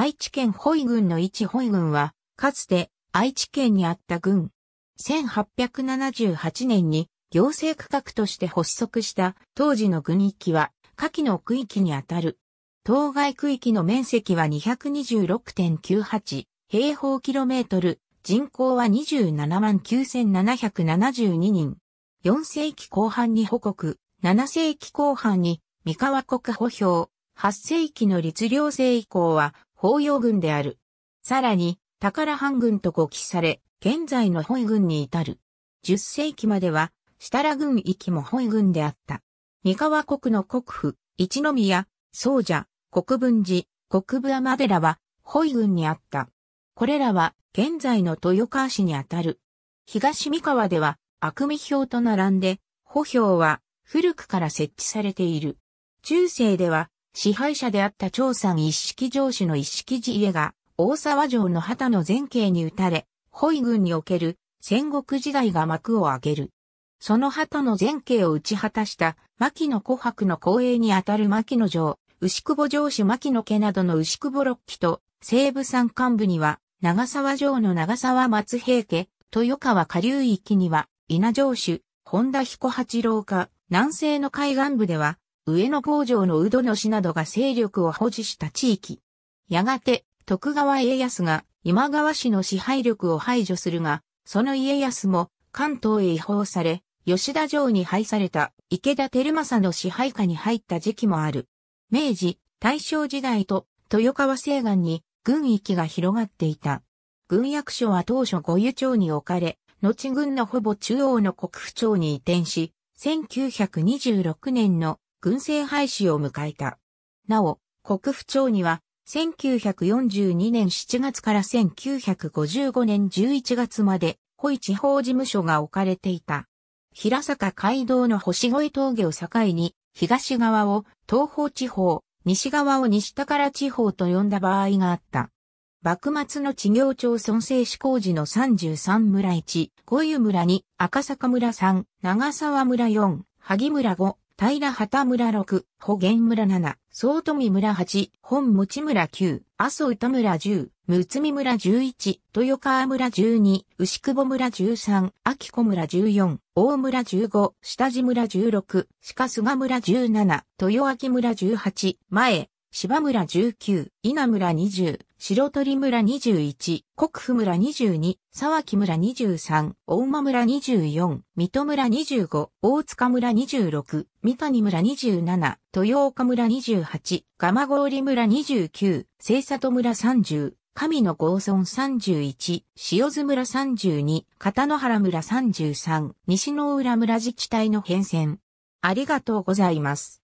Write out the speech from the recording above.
愛知県保井軍の一保井軍は、かつて愛知県にあった軍。1878年に行政区画として発足した当時の軍域は、下記の区域にあたる。当該区域の面積は226.98平方キロメートル、人口は27万9772人。4世紀後半に保国、7世紀後半に三河国保表、8世紀の律令制以降は法要軍である。さらに、宝藩軍と語記され、現在の本イ軍に至る。10世紀までは、設楽軍域も本イ軍であった。三河国の国府、一宮、宗者、国分寺、国部天寺は、本イ軍にあった。これらは、現在の豊川市にあたる。東三河では、悪味表と並んで、歩表は、古くから設置されている。中世では、支配者であった長さん一式上司の一式寺家が、大沢城の旗の前景に打たれ、ホイ軍における戦国時代が幕を開ける。その旗の前景を打ち果たした牧野古白の後衛にあたる牧野城、牛久保城主牧野家などの牛久保六期と西部山間部には長沢城の長沢松平家、豊川下流域には稲城主、本田彦八郎家、南西の海岸部では上野工場の宇土の市などが勢力を保持した地域。やがて、徳川家康が今川氏の支配力を排除するが、その家康も関東へ移放され、吉田城に配された池田照政の支配下に入った時期もある。明治、大正時代と豊川西岸に軍域が広がっていた。軍役所は当初五湯町に置かれ、後軍のほぼ中央の国府町に移転し、1926年の軍政廃止を迎えた。なお、国府庁には、1942年7月から1955年11月まで、保地方事務所が置かれていた。平坂街道の星越峠を境に、東側を東方地方、西側を西宝地方と呼んだ場合があった。幕末の地行町村政施工時の33村1、五湯村2、赤坂村3、長沢村4、萩村5、平畑村6、保元村7、総富村8、本持村9、麻生田村10、むつみ村11、豊川村12、牛久保村13、秋子村14、大村15、下地村16、鹿菅村17、豊明村18、前、芝村19、稲村20、白鳥村21、国府村22、沢木村23、大間村24、水戸村25、大塚村26、三谷村27、豊岡村28、蒲郡村29、清里村30、神の郷村31、塩津村32、片野原村33、西の浦村自治体の変遷。ありがとうございます。